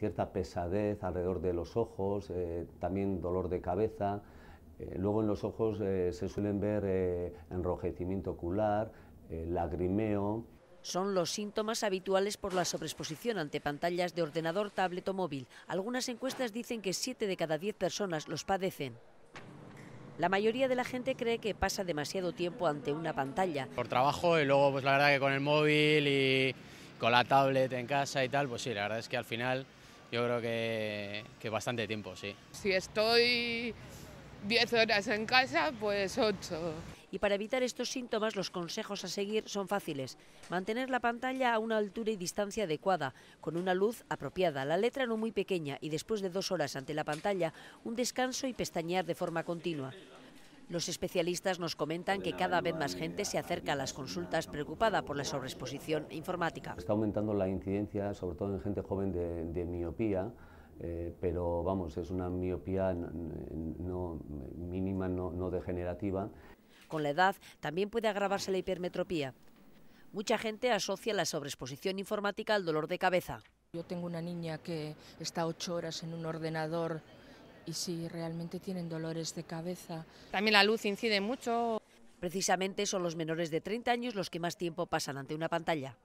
cierta pesadez alrededor de los ojos, eh, también dolor de cabeza. Eh, luego en los ojos eh, se suelen ver enrojecimiento ocular, lagrimeo. Son los síntomas habituales por la sobreexposición ante pantallas de ordenador, tablet o móvil. Algunas encuestas dicen que 7 de cada 10 personas los padecen. La mayoría de la gente cree que pasa demasiado tiempo ante una pantalla. Por trabajo y luego pues la verdad que con el móvil y con la tablet en casa y tal, pues sí, la verdad es que al final yo creo que, bastante tiempo, sí. Si estoy 10 horas en casa, pues 8. Y para evitar estos síntomas, los consejos a seguir son fáciles. Mantener la pantalla a una altura y distancia adecuada, con una luz apropiada, la letra no muy pequeña y después de dos horas ante la pantalla, un descanso y pestañear de forma continua. Los especialistas nos comentan que cada vez más gente se acerca a las consultas preocupada por la sobreexposición informática. Está aumentando la incidencia, sobre todo en gente joven, de, miopía. Eh, pero vamos, es una miopía no, mínima, no degenerativa. Con la edad también puede agravarse la hipermetropía. Mucha gente asocia la sobreexposición informática al dolor de cabeza. Yo tengo una niña que está ocho horas en un ordenador y si realmente tienen dolores de cabeza. También la luz incide mucho. Precisamente son los menores de 30 años los que más tiempo pasan ante una pantalla.